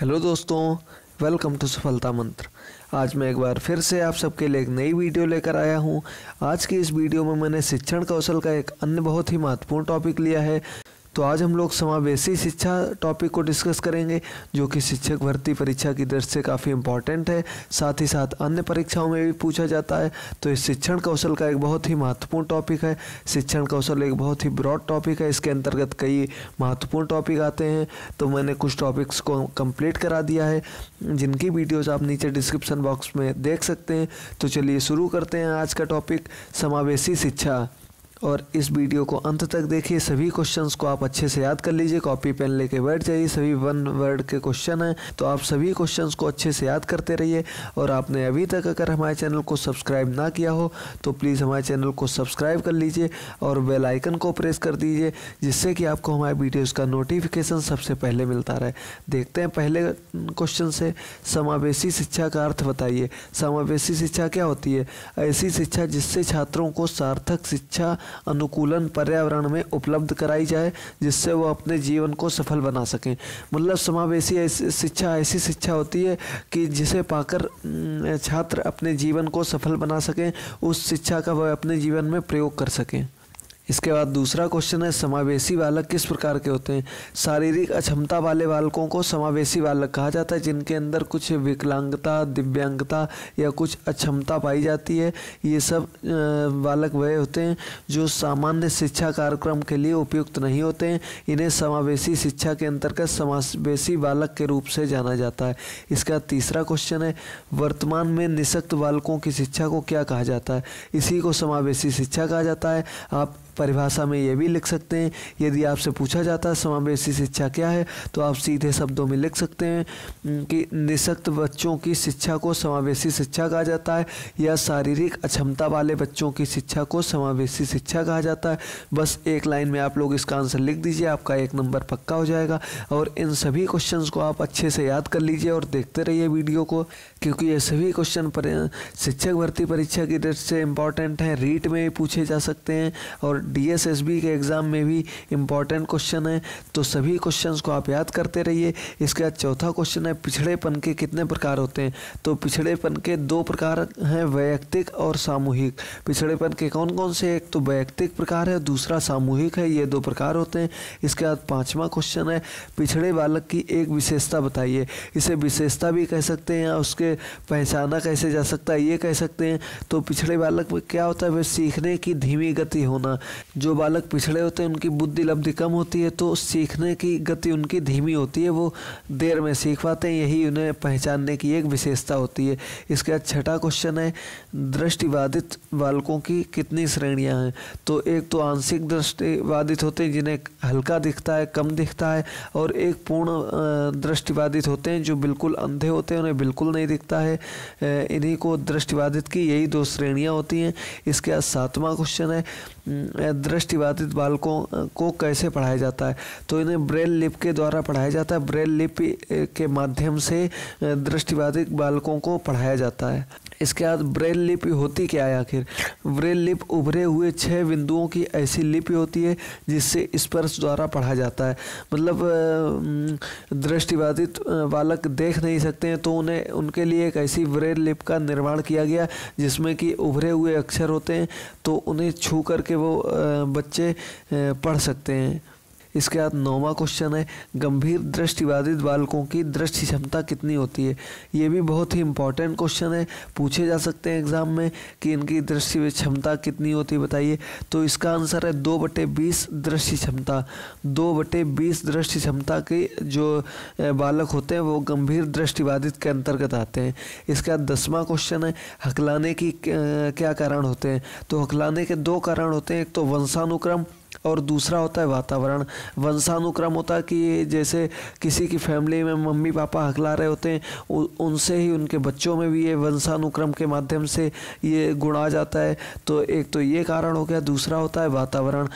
Hello दोस्तों welcome to सफलता मंत्र आज मैं एक बार फिर से आप सबके लिए एक नई वीडियो लेकर आया हूं। आज की इस वीडियो में मैंने शिक्षण कौशल का एक अन्य बहुत ही महत्वपूर्ण टॉपिक लिया है तो आज हम लोग समावेशी शिक्षा टॉपिक को डिस्कस करेंगे जो कि शिक्षक भर्ती परीक्षा की दृष्टि से काफ़ी इंपॉर्टेंट है साथ ही साथ अन्य परीक्षाओं में भी पूछा जाता है तो इस शिक्षण कौशल का एक बहुत ही महत्वपूर्ण टॉपिक है शिक्षण कौशल एक बहुत ही ब्रॉड टॉपिक है इसके अंतर्गत कई महत्वपूर्ण टॉपिक आते हैं तो मैंने कुछ टॉपिक्स को कंप्लीट करा दिया है जिनकी वीडियोज़ आप नीचे डिस्क्रिप्शन बॉक्स में देख सकते हैं तो चलिए शुरू करते हैं आज का टॉपिक समावेशी शिक्षा और इस वीडियो को अंत तक देखिए सभी क्वेश्चंस को आप अच्छे से याद कर लीजिए कॉपी पेन लेके बैठ जाइए सभी वन वर्ड के क्वेश्चन हैं तो आप सभी क्वेश्चंस को अच्छे से याद करते रहिए और आपने अभी तक अगर हमारे चैनल को सब्सक्राइब ना किया हो तो प्लीज़ हमारे चैनल को सब्सक्राइब कर लीजिए और बेल आइकन को प्रेस कर दीजिए जिससे कि आपको हमारे वीडियोज़ का नोटिफिकेशन सबसे पहले मिलता रहे देखते हैं पहले क्वेश्चन से समावेशी शिक्षा का अर्थ बताइए समावेशी शिक्षा क्या होती है ऐसी शिक्षा जिससे छात्रों को सार्थक शिक्षा अनुकूलन पर्यावरण में उपलब्ध कराई जाए जिससे वो अपने जीवन को सफल बना सकें मतलब समावेशी ऐसी शिक्षा ऐसी शिक्षा होती है कि जिसे पाकर छात्र अपने जीवन को सफल बना सकें उस शिक्षा का वह अपने जीवन में प्रयोग कर सकें इसके बाद दूसरा क्वेश्चन है समावेशी बालक किस प्रकार के होते हैं शारीरिक अक्षमता वाले बालकों को समावेशी बालक कहा जाता है जिनके अंदर कुछ विकलांगता दिव्यांगता या कुछ अक्षमता पाई जाती है ये सब बालक वह होते हैं जो सामान्य शिक्षा कार्यक्रम के लिए उपयुक्त नहीं होते हैं इन्हें समावेशी शिक्षा के अंतर्गत समावेशी बालक के रूप से जाना जाता है इसका तीसरा क्वेश्चन है वर्तमान में निशक्त बालकों की शिक्षा को क्या कहा जाता है इसी को समावेशी शिक्षा कहा जाता है आप परिभाषा में यह भी लिख सकते हैं यदि आपसे पूछा जाता है समावेशी शिक्षा क्या है तो आप सीधे शब्दों में लिख सकते हैं कि निशक्त बच्चों की शिक्षा को समावेशी शिक्षा कहा जाता है या शारीरिक अक्षमता वाले बच्चों की शिक्षा को समावेशी शिक्षा कहा जाता है बस एक लाइन में आप लोग इसका आंसर लिख दीजिए आपका एक नंबर पक्का हो जाएगा और इन सभी क्वेश्चन को आप अच्छे से याद कर लीजिए और देखते रहिए वीडियो को क्योंकि ये सभी क्वेश्चन शिक्षक भर्ती परीक्षा की दृष्टि से इम्पॉर्टेंट हैं रीट में पूछे जा सकते हैं और डीएसएसबी के एग्ज़ाम में भी इम्पॉर्टेंट क्वेश्चन है तो सभी क्वेश्चन को आप याद करते रहिए इसके बाद चौथा क्वेश्चन है पिछड़ेपन के कितने प्रकार होते हैं तो पिछड़ेपन के दो प्रकार हैं वैयक्तिक और सामूहिक पिछड़ेपन के कौन कौन से एक तो वैयक्तिक प्रकार है दूसरा सामूहिक है ये दो प्रकार होते हैं इसके बाद पाँचवा क्वेश्चन है पिछड़े बालक की एक विशेषता बताइए इसे विशेषता भी कह सकते हैं या उसके पहचाना कैसे जा सकता है ये कह सकते हैं तो पिछड़े बालक में क्या होता है वह सीखने की धीमी गति होना जो बालक पिछड़े होते हैं उनकी बुद्धि लब्धि कम होती है तो सीखने की गति उनकी धीमी होती है वो देर में सीख पाते हैं यही उन्हें पहचानने की एक विशेषता होती है इसके बाद छठा क्वेश्चन है दृष्टिबाधित बालकों की कितनी श्रेणियाँ हैं तो एक तो आंशिक दृष्टिबाधित होते हैं जिन्हें हल्का दिखता है कम दिखता है और एक पूर्ण दृष्टिबाधित होते हैं जो बिल्कुल अंधे होते हैं उन्हें बिल्कुल नहीं दिखता है इन्हीं को दृष्टिबाधित की यही दो श्रेणियाँ होती हैं इसके बाद सातवां क्वेश्चन है दृष्टिबाधित बालकों को कैसे पढ़ाया जाता है तो इन्हें ब्रेल लिप के द्वारा पढ़ाया जाता है ब्रेल लिपि के माध्यम से दृष्टिबाधित बालकों को पढ़ाया जाता है इसके बाद ब्रेल लिपि होती क्या है आखिर ब्रेल लिप उभरे हुए छः बिंदुओं की ऐसी लिपि होती है जिससे स्पर्श द्वारा पढ़ा जाता है मतलब दृष्टिबाधित बालक देख नहीं सकते हैं तो उन्हें उनके लिए एक ऐसी ब्रेल लिप का निर्माण किया गया जिसमें कि उभरे हुए अक्षर होते हैं तो उन्हें छू करके वो बच्चे पढ़ सकते हैं इसके बाद नौवा क्वेश्चन है गंभीर दृष्टिबाधित बालकों की दृष्टि क्षमता कितनी होती है ये भी बहुत ही इंपॉर्टेंट क्वेश्चन है पूछे जा सकते हैं एग्जाम में कि इनकी दृष्टि क्षमता कितनी होती है बताइए तो इसका आंसर है दो बटे बीस दृष्टि क्षमता दो बटे बीस दृष्टि क्षमता के जो बालक होते हैं वो गंभीर दृष्टिबाधित के अंतर्गत आते हैं इसके बाद दसवां क्वेश्चन है हकलाने की क्या कारण होते हैं तो हकलाने के दो कारण होते हैं एक तो वंशानुक्रम और दूसरा होता है वातावरण वंशानुक्रम होता है कि जैसे किसी की फैमिली में मम्मी पापा हकला रहे होते हैं उनसे ही उनके बच्चों में भी ये वंशानुक्रम के माध्यम से ये गुण आ जाता है तो एक तो ये कारण हो गया दूसरा होता है वातावरण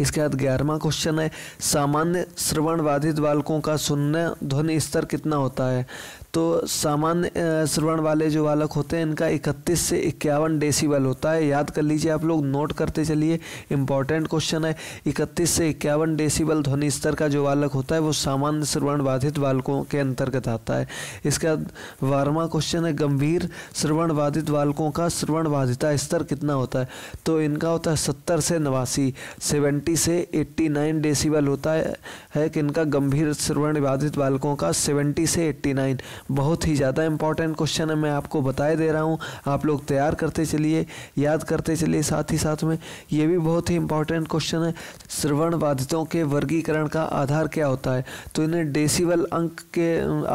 इसके बाद ग्यारहवा क्वेश्चन है सामान्य श्रवण बाधित बालकों का शून्य ध्वनि स्तर कितना होता है तो सामान्य श्रवण वाले जो बालक होते हैं इनका 31 से इक्यावन डेसीबल होता है याद कर लीजिए आप लोग नोट करते चलिए इंपॉर्टेंट क्वेश्चन है 31 से इक्यावन डेसीबल ध्वनि स्तर का जो बालक होता है वो सामान्य श्रवण बाधित बालकों के अंतर्गत आता है इसका बारहवा क्वेश्चन है गंभीर श्रवण बाधित बालकों का श्रवण बाधिता स्तर कितना होता है तो इनका होता है सत्तर से नवासी सेवेंटी 80 से 89 डेसीबल होता है, है कि इनका गंभीर श्रवण बाधित बालकों का 70 से 89 बहुत ही ज़्यादा इंपॉर्टेंट क्वेश्चन है मैं आपको बताए दे रहा हूँ आप लोग तैयार करते चलिए याद करते चलिए साथ ही साथ में ये भी बहुत ही इंपॉर्टेंट क्वेश्चन है श्रवण बाधितों के वर्गीकरण का आधार क्या होता है तो इन्हें डेसीबल अंक के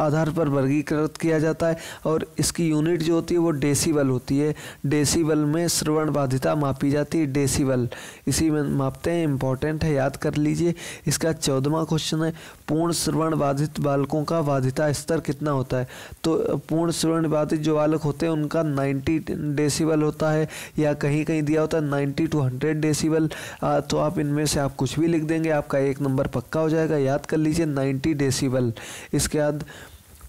आधार पर वर्गीकृत किया जाता है और इसकी यूनिट जो होती है वो डेसीबल होती है डेसीबल में श्रवण बाधिता मापी जाती है डेसीबल इसी में मापते हैं इंपॉर्टेंट है याद कर लीजिए इसका चौदवा क्वेश्चन है पूर्ण श्रवण बाधित बालकों का बाधिता स्तर कितना होता है तो पूर्ण श्रवण बाधित जो बालक होते हैं उनका 90 डेसिबल होता है या कहीं कहीं दिया होता है 90 टू 100 डेसिबल तो आप इनमें से आप कुछ भी लिख देंगे आपका एक नंबर पक्का हो जाएगा याद कर लीजिए नाइन्टी डेसीबल इसके बाद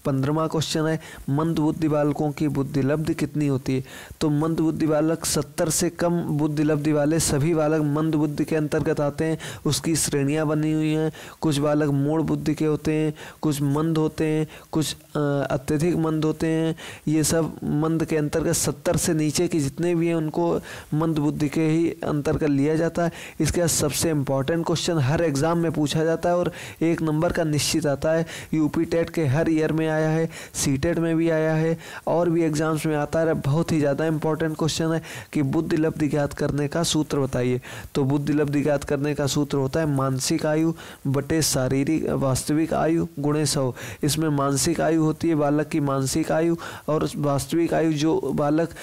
पंद्रवा क्वेश्चन है मंद बुद्धि बालकों की बुद्धि लब्ध कितनी होती है तो मंद बुद्धि बालक सत्तर से कम बुद्धि लब्धि वाले सभी बालक मंद बुद्धि के अंतर्गत आते हैं उसकी श्रेणियाँ बनी हुई हैं कुछ बालक मूल बुद्धि के होते हैं कुछ मंद होते हैं कुछ अत्यधिक मंद होते हैं ये सब मंद के अंतर्गत सत्तर से नीचे के जितने भी हैं उनको मंद बुद्धि के ही अंतर्गत लिया जाता है इसके बाद सबसे इंपॉर्टेंट क्वेश्चन हर एग्ज़ाम में पूछा जाता है और एक नंबर का निश्चित आता है यूपी टेट के हर ईयर में आया है सीटेट e में भी आया है और भी एग्जाम्स में आता है बहुत ही ज़्यादा इंपॉर्टेंट क्वेश्चन है कि बुद्धि लब्धि ज्ञात करने का सूत्र बताइए तो बुद्धि लब्धि ज्ञात करने का सूत्र होता है मानसिक आयु बटे शारीरिक वास्तविक आयु गुणे सौ इसमें मानसिक आयु होती है बालक की मानसिक आयु और वास्तविक आयु जो बालक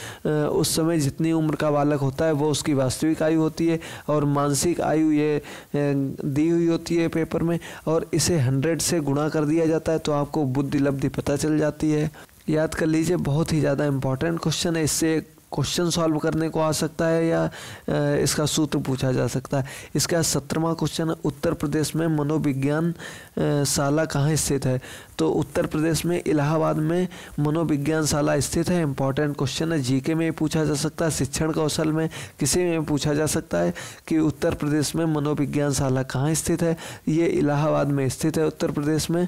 उस समय जितनी उम्र का बालक होता है वो उसकी वास्तविक आयु होती है और मानसिक आयु ये दी हुई होती है पेपर में और इसे हंड्रेड से गुणा कर दिया जाता है तो आपको बुद्धि लब्धि जल्दी पता चल जाती है याद कर लीजिए बहुत ही ज़्यादा इम्पॉर्टेंट क्वेश्चन है इससे क्वेश्चन सॉल्व करने को आ सकता है या इसका सूत्र पूछा जा सकता है इसका सत्रहवा क्वेश्चन उत्तर प्रदेश में मनोविज्ञान शाला कहाँ स्थित है तो उत्तर प्रदेश में इलाहाबाद में मनोविज्ञान शाला स्थित है इंपॉर्टेंट क्वेश्चन है जीके में पूछा जा सकता है शिक्षण कौशल में किसी में पूछा जा सकता है कि उत्तर प्रदेश में मनोविज्ञान शाला कहाँ स्थित है ये इलाहाबाद में स्थित है उत्तर प्रदेश में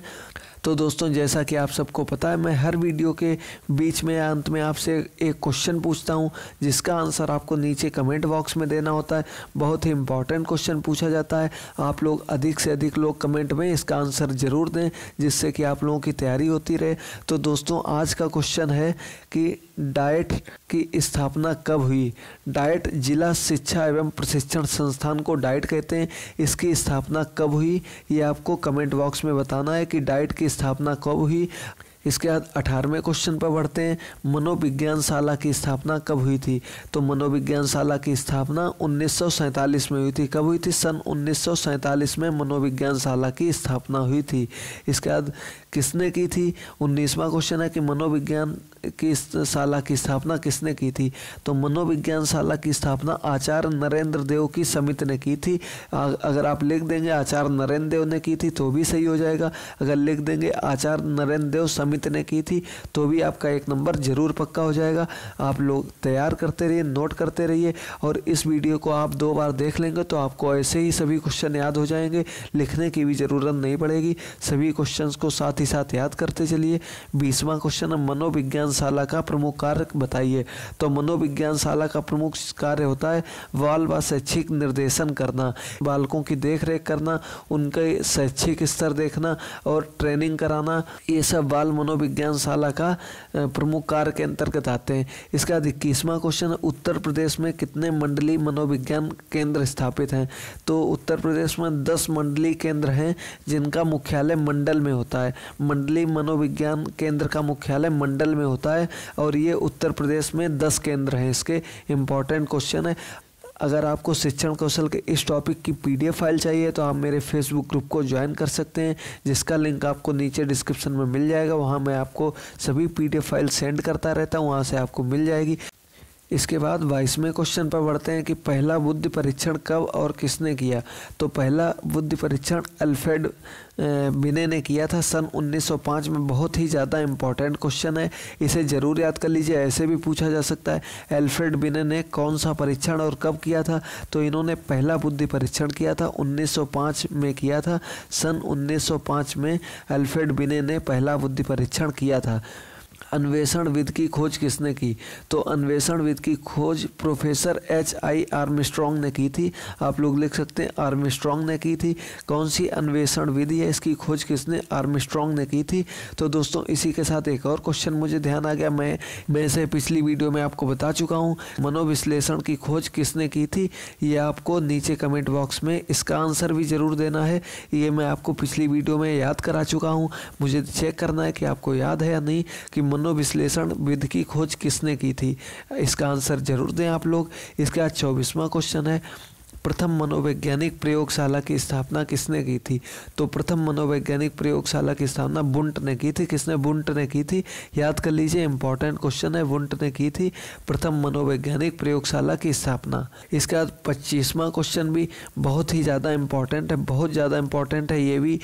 तो दोस्तों जैसा कि आप सबको पता है मैं हर वीडियो के बीच में या अंत में आपसे एक क्वेश्चन पूछता हूँ जिसका आंसर आपको नीचे कमेंट बॉक्स में देना होता है बहुत ही इंपॉर्टेंट क्वेश्चन पूछा जाता है आप लोग अधिक से अधिक लोग कमेंट में इसका आंसर ज़रूर दें जिससे कि आप लोगों की तैयारी होती रहे तो दोस्तों आज का क्वेश्चन है कि डाइट की स्थापना कब हुई डाइट जिला शिक्षा एवं प्रशिक्षण संस्थान को डाइट कहते हैं इसकी स्थापना कब हुई ये आपको कमेंट बॉक्स में बताना है कि डाइट की स्थापना कब हुई इसके बाद अठारहवें क्वेश्चन पर बढ़ते हैं मनोविज्ञान शाला की स्थापना कब हुई थी तो मनोविज्ञान शाला की स्थापना उन्नीस में हुई थी कब हुई थी सन उन्नीस में मनोविज्ञान शाला की स्थापना हुई थी इसके बाद किसने की थी उन्नीसवा क्वेश्चन है कि मनोविज्ञान की शाला की स्थापना किसने की थी तो मनोविज्ञान शाला की स्थापना आचार्य नरेंद्र देव की समिति ने की थी अगर आप लिख देंगे आचार्य नरेंद्र देव ने की थी तो भी सही हो जाएगा अगर लिख देंगे आचार्य नरेंद्र देव समिति मित्र ने की थी तो भी आपका एक नंबर ज़रूर पक्का हो जाएगा आप लोग तैयार करते रहिए नोट करते रहिए और इस वीडियो को आप दो बार देख लेंगे तो आपको ऐसे ही सभी क्वेश्चन याद हो जाएंगे लिखने की भी ज़रूरत नहीं पड़ेगी सभी क्वेश्चन को साथ ही साथ याद करते चलिए बीसवा क्वेश्चन है मनोविज्ञान शाला का प्रमुख कार्य बताइए तो मनोविज्ञान शाला का प्रमुख कार्य होता है बाल व शैक्षिक निर्देशन करना बालकों की देख रेख करना उनके शैक्षिक स्तर देखना और ट्रेनिंग कराना ये सब बाल मनोविज्ञानशाला का प्रमुख कार्य के अंतर्गत आते हैं इसका इक्कीसवां क्वेश्चन उत्तर प्रदेश में कितने मंडली मनोविज्ञान केंद्र स्थापित हैं तो उत्तर प्रदेश में दस मंडली केंद्र हैं जिनका मुख्यालय मंडल में होता है मंडली मनोविज्ञान केंद्र का मुख्यालय मंडल में होता है और ये उत्तर प्रदेश में दस केंद्र हैं इसके इंपॉर्टेंट क्वेश्चन है अगर आपको शिक्षण कौशल के इस टॉपिक की पीडीएफ फाइल चाहिए तो आप मेरे फेसबुक ग्रुप को ज्वाइन कर सकते हैं जिसका लिंक आपको नीचे डिस्क्रिप्शन में मिल जाएगा वहाँ मैं आपको सभी पीडीएफ फाइल सेंड करता रहता हूँ वहाँ से आपको मिल जाएगी इसके बाद बाईसवें क्वेश्चन पर बढ़ते हैं कि पहला बुद्धि परीक्षण कब और किसने किया तो पहला बुद्धि परीक्षण अल्फ्रेड बिने ने किया था सन 1905 में बहुत ही ज़्यादा इंपॉर्टेंट क्वेश्चन है इसे ज़रूर याद कर लीजिए ऐसे भी पूछा जा सकता है एल्फ्रेड बिने ने कौन सा परीक्षण और कब किया था तो इन्होंने पहला बुद्धि परीक्षण किया था 1905 में किया था सन 1905 में एल्फ्रेड बिने ने पहला बुद्धि परीक्षण किया था विद की खोज किसने की तो अन्वेषण विद की खोज प्रोफेसर एच आई आर्मस्ट्रॉन्ग ने की थी आप लोग लिख सकते हैं स्ट्रॉन्ग ने की थी कौन सी अन्वेषण विधि है इसकी खोज किसने स्ट्रॉन्ग ने की थी तो दोस्तों इसी के साथ एक और क्वेश्चन मुझे ध्यान आ गया मैं मैं इसे पिछली वीडियो में आपको बता चुका हूँ मनोविश्लेषण की खोज किसने की थी ये आपको नीचे कमेंट बॉक्स में इसका आंसर भी ज़रूर देना है ये मैं आपको पिछली वीडियो में याद करा चुका हूँ मुझे चेक करना है कि आपको याद है या नहीं कि मनो मनोविश्लेषण विधि की खोज किसने की थी इसका आंसर जरूर दें आप लोग इसके बाद चौबीसवा क्वेश्चन है प्रथम मनोवैज्ञानिक प्रयोगशाला की स्थापना किसने की थी तो प्रथम मनोवैज्ञानिक प्रयोगशाला की स्थापना बुंट ने की थी किसने बुंट ने की थी याद कर लीजिए इंपॉर्टेंट क्वेश्चन है बुंट ने की थी प्रथम मनोवैज्ञानिक प्रयोगशाला की स्थापना इसके बाद पच्चीसवां क्वेश्चन भी बहुत ही ज़्यादा इंपॉर्टेंट है बहुत ज़्यादा इंपॉर्टेंट है ये भी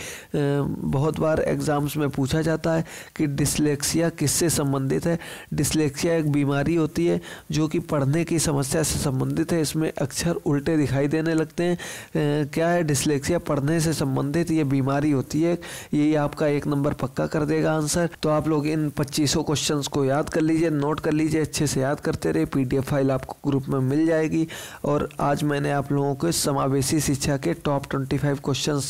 बहुत बार एग्ज़ाम्स में पूछा जाता है कि डिसलेक्सिया किससे संबंधित है डिसलेक्सिया एक बीमारी होती है जो कि पढ़ने की समस्या से संबंधित है इसमें अक्षर उल्टे दिखाई देने लगते हैं क्या है डिसलेक्सिया पढ़ने से संबंधित ये बीमारी होती है यही आपका एक नंबर पक्का कर देगा आंसर तो आप लोग इन पच्चीसों क्वेश्चन को याद कर लीजिए नोट कर लीजिए अच्छे से याद करते रहे पीडीएफ फाइल आपको ग्रुप में मिल जाएगी और आज मैंने आप लोगों को समावेशी शिक्षा के टॉप ट्वेंटी फाइव क्वेश्चन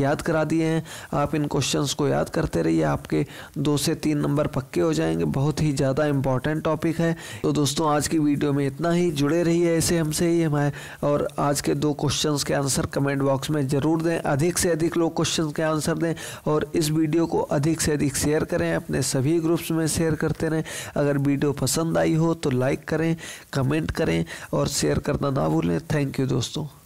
याद करा दिए हैं आप इन क्वेश्चन को याद करते रहिए आपके दो से तीन नंबर पक्के हो जाएंगे बहुत ही ज़्यादा इंपॉर्टेंट टॉपिक है तो दोस्तों आज की वीडियो में इतना ही जुड़े रहिए ऐसे हमसे ही हमारे और आज के के दो क्वेश्चन के आंसर कमेंट बॉक्स में ज़रूर दें अधिक से अधिक लोग क्वेश्चन के आंसर दें और इस वीडियो को अधिक से अधिक शेयर करें अपने सभी ग्रुप्स में शेयर करते रहें अगर वीडियो पसंद आई हो तो लाइक करें कमेंट करें और शेयर करना ना भूलें थैंक यू दोस्तों